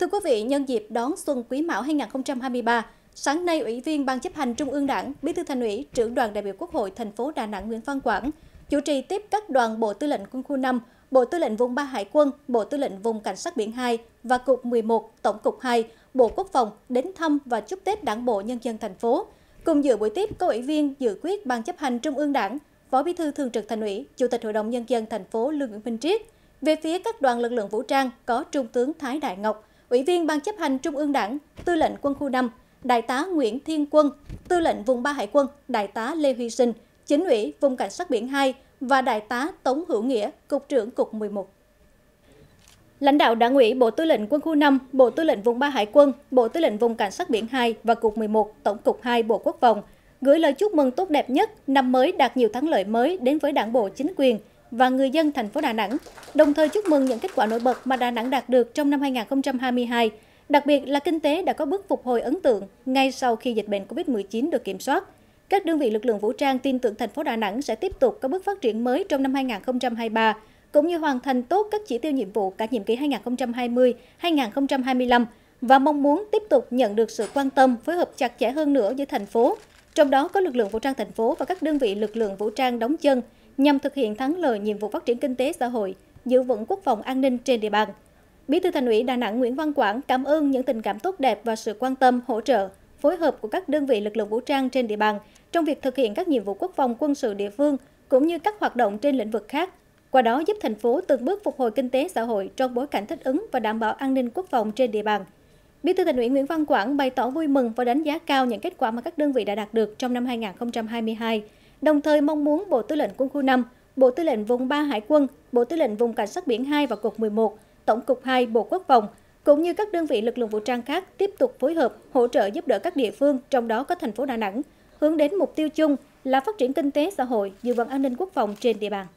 Thưa quý vị, nhân dịp đón xuân Quý Mão 2023, sáng nay Ủy viên Ban chấp hành Trung ương Đảng, Bí thư Thành ủy, trưởng đoàn đại biểu Quốc hội thành phố Đà Nẵng Nguyễn Văn Quảng chủ trì tiếp các đoàn Bộ Tư lệnh Quân khu 5, Bộ Tư lệnh Vùng 3 Hải quân, Bộ Tư lệnh Vùng Cảnh sát biển 2 và Cục 11 Tổng cục 2, Bộ Quốc phòng đến thăm và chúc Tết Đảng bộ nhân dân thành phố. Cùng dự buổi tiếp có ủy viên dự quyết Ban chấp hành Trung ương Đảng, Phó Bí thư Thường trực Thành ủy, Chủ tịch Hội đồng nhân dân thành phố Lương Nguyễn Minh Triết. Về phía các đoàn lực lượng vũ trang có Trung tướng Thái Đại Ngọc, Ủy viên Ban chấp hành Trung ương Đảng, Tư lệnh Quân khu 5, Đại tá Nguyễn Thiên Quân, Tư lệnh vùng 3 Hải quân, Đại tá Lê Huy Sinh, Chính ủy vùng Cảnh sát biển 2 và Đại tá Tống Hữu Nghĩa, Cục trưởng Cục 11. Lãnh đạo Đảng ủy Bộ Tư lệnh Quân khu 5, Bộ Tư lệnh vùng 3 Hải quân, Bộ Tư lệnh vùng Cảnh sát biển 2 và Cục 11, Tổng cục 2 Bộ Quốc phòng gửi lời chúc mừng tốt đẹp nhất, năm mới đạt nhiều thắng lợi mới đến với Đảng bộ chính quyền, và người dân thành phố Đà Nẵng, đồng thời chúc mừng những kết quả nổi bật mà Đà Nẵng đạt được trong năm 2022, đặc biệt là kinh tế đã có bước phục hồi ấn tượng ngay sau khi dịch bệnh COVID-19 được kiểm soát. Các đơn vị lực lượng vũ trang tin tưởng thành phố Đà Nẵng sẽ tiếp tục có bước phát triển mới trong năm 2023, cũng như hoàn thành tốt các chỉ tiêu nhiệm vụ cả nhiệm kỳ 2020-2025 và mong muốn tiếp tục nhận được sự quan tâm phối hợp chặt chẽ hơn nữa giữa thành phố, trong đó có lực lượng vũ trang thành phố và các đơn vị lực lượng vũ trang đóng chân nhằm thực hiện thắng lợi nhiệm vụ phát triển kinh tế xã hội, giữ vững quốc phòng an ninh trên địa bàn. Bí thư Thành ủy Đà Nẵng Nguyễn Văn Quảng cảm ơn những tình cảm tốt đẹp và sự quan tâm, hỗ trợ, phối hợp của các đơn vị lực lượng vũ trang trên địa bàn trong việc thực hiện các nhiệm vụ quốc phòng quân sự địa phương cũng như các hoạt động trên lĩnh vực khác, qua đó giúp thành phố từng bước phục hồi kinh tế xã hội trong bối cảnh thích ứng và đảm bảo an ninh quốc phòng trên địa bàn. Bí thư Thành ủy Nguyễn Văn Quảng bày tỏ vui mừng và đánh giá cao những kết quả mà các đơn vị đã đạt được trong năm 2022 đồng thời mong muốn Bộ Tư lệnh Quân khu 5, Bộ Tư lệnh Vùng 3 Hải quân, Bộ Tư lệnh Vùng Cảnh sát biển 2 và Cục 11, Tổng cục 2 Bộ Quốc phòng, cũng như các đơn vị lực lượng vũ trang khác tiếp tục phối hợp, hỗ trợ giúp đỡ các địa phương, trong đó có thành phố Đà Nẵng, hướng đến mục tiêu chung là phát triển kinh tế xã hội, giữ vững an ninh quốc phòng trên địa bàn.